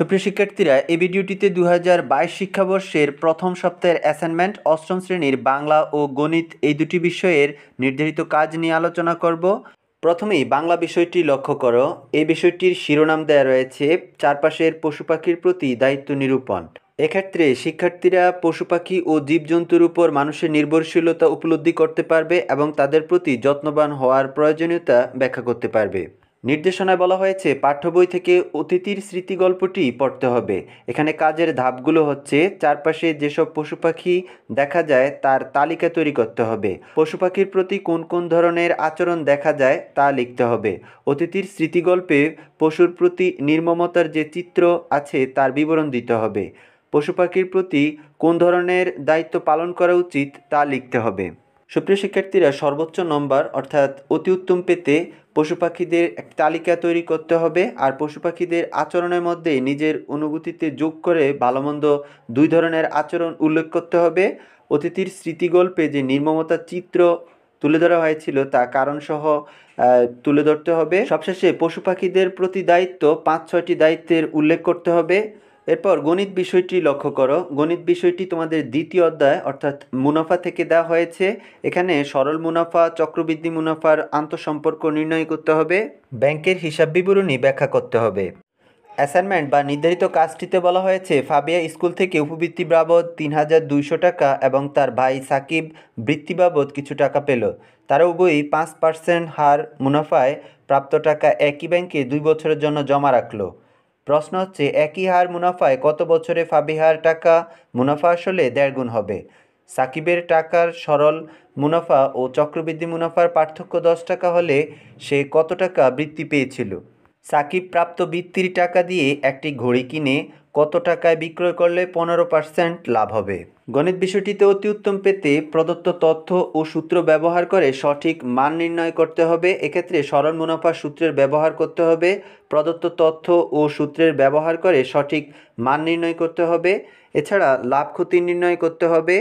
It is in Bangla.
সুপ্রিয় শিক্ষার্থীরা এই ভিডিওটিতে দু শিক্ষাবর্ষের প্রথম সপ্তাহের অ্যাসাইনমেন্ট অষ্টম শ্রেণীর বাংলা ও গণিত এই দুটি বিষয়ের নির্ধারিত কাজ নিয়ে আলোচনা করব প্রথমেই বাংলা বিষয়টি লক্ষ্য করো এই বিষয়টির শিরোনাম দেয়া রয়েছে চারপাশের পশু পাখির প্রতি দায়িত্ব নিরূপণ এক্ষেত্রে শিক্ষার্থীরা পশু পাখি ও জীবজন্তুর উপর মানুষের নির্ভরশীলতা উপলব্ধি করতে পারবে এবং তাদের প্রতি যত্নবান হওয়ার প্রয়োজনীয়তা ব্যাখ্যা করতে পারবে নির্দেশনায় বলা হয়েছে পাঠ্য বই থেকে অতিথির স্মৃতি গল্পটি পড়তে হবে এখানে কাজের ধাপগুলো হচ্ছে চারপাশে যেসব পশু পাখি দেখা যায় তার তালিকা তৈরি করতে হবে পশু পাখির প্রতি কোন কোন ধরনের আচরণ দেখা যায় তা লিখতে হবে অতিথির স্মৃতি গল্পে পশুর প্রতি নির্মমতার যে চিত্র আছে তার বিবরণ দিতে হবে পশু পাখির প্রতি কোন ধরনের দায়িত্ব পালন করা উচিত তা লিখতে হবে সুপ্রিয় শিক্ষার্থীরা সর্বোচ্চ নম্বর অর্থাৎ অতি উত্তম পেতে পশু পাখিদের তালিকা তৈরি করতে হবে আর পশু পাখিদের আচরণের মধ্যে নিজের অনুভূতিতে যোগ করে ভালোমন্দ দুই ধরনের আচরণ উল্লেখ করতে হবে অতিথির স্মৃতিগল্পে যে নির্মমতার চিত্র তুলে ধরা হয়েছিল তা কারণসহ তুলে ধরতে হবে সবশেষে পশু পাখিদের প্রতি দায়িত্ব পাঁচ ছয়টি দায়িত্বের উল্লেখ করতে হবে এরপর গণিত বিষয়টি লক্ষ্য করো গণিত বিষয়টি তোমাদের দ্বিতীয় অধ্যায় অর্থাৎ মুনাফা থেকে দেওয়া হয়েছে এখানে সরল মুনাফা চক্রবৃদ্ধি মুনাফার আন্তঃসম্পর্ক নির্ণয় করতে হবে ব্যাংকের হিসাব বিবরণী ব্যাখ্যা করতে হবে অ্যাসাইনমেন্ট বা নির্ধারিত কাজটিতে বলা হয়েছে ফাবিয়া স্কুল থেকে উপবৃত্তি বাবদ তিন হাজার দুইশো টাকা এবং তার ভাই সাকিব বৃত্তি বাবদ কিছু টাকা পেল তারা উভয়ই পাঁচ পার্সেন্ট হার মুনাফায় প্রাপ্ত টাকা একই ব্যাংকে দুই বছরের জন্য জমা রাখলো প্রশ্ন হচ্ছে একই হার মুনাফায় কত বছরে ফাবিহার টাকা মুনাফা আসলে দেড় গুণ হবে সাকিবের টাকার সরল মুনাফা ও চক্রবৃদ্ধি মুনাফার পার্থক্য দশ টাকা হলে সে কত টাকা বৃত্তি পেয়েছিল সাকিব প্রাপ্ত বৃত্তির টাকা দিয়ে একটি ঘড়ি কিনে কত টাকায় বিক্রয় করলে পনেরো পার্সেন্ট লাভ হবে গণিত বিষয়টিতে অতি উত্তম পেতে প্রদত্ত তথ্য ও সূত্র ব্যবহার করে সঠিক মান নির্ণয় করতে হবে এক্ষেত্রে সরল মুনাফা সূত্রের ব্যবহার করতে হবে প্রদত্ত তথ্য ও সূত্রের ব্যবহার করে সঠিক মান নির্ণয় করতে হবে এছাড়া লাভ ক্ষতি নির্ণয় করতে হবে